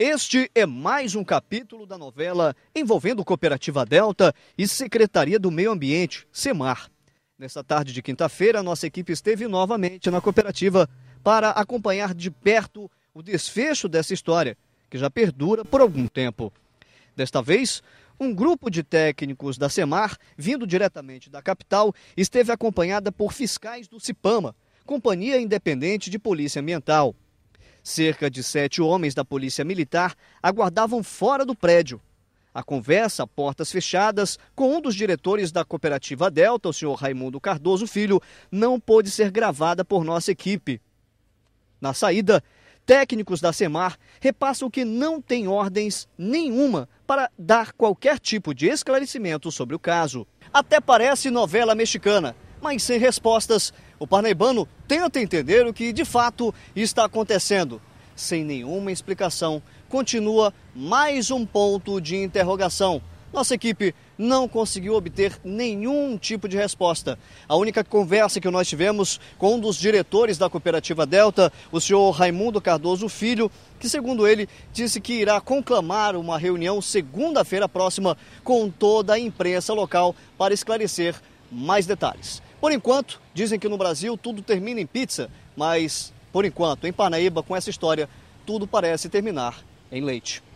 Este é mais um capítulo da novela envolvendo Cooperativa Delta e Secretaria do Meio Ambiente, SEMAR. Nesta tarde de quinta-feira, nossa equipe esteve novamente na cooperativa para acompanhar de perto o desfecho dessa história, que já perdura por algum tempo. Desta vez, um grupo de técnicos da SEMAR, vindo diretamente da capital, esteve acompanhada por fiscais do CIPAMA, Companhia Independente de Polícia Ambiental. Cerca de sete homens da Polícia Militar aguardavam fora do prédio. A conversa, portas fechadas, com um dos diretores da cooperativa Delta, o senhor Raimundo Cardoso Filho, não pôde ser gravada por nossa equipe. Na saída, técnicos da SEMAR repassam que não tem ordens nenhuma para dar qualquer tipo de esclarecimento sobre o caso. Até parece novela mexicana, mas sem respostas, o parnaibano tenta entender o que de fato está acontecendo. Sem nenhuma explicação, continua mais um ponto de interrogação. Nossa equipe não conseguiu obter nenhum tipo de resposta. A única conversa que nós tivemos com um dos diretores da cooperativa Delta, o senhor Raimundo Cardoso Filho, que, segundo ele, disse que irá conclamar uma reunião segunda-feira próxima com toda a imprensa local para esclarecer mais detalhes. Por enquanto, dizem que no Brasil tudo termina em pizza, mas por enquanto, em Parnaíba, com essa história, tudo parece terminar em leite.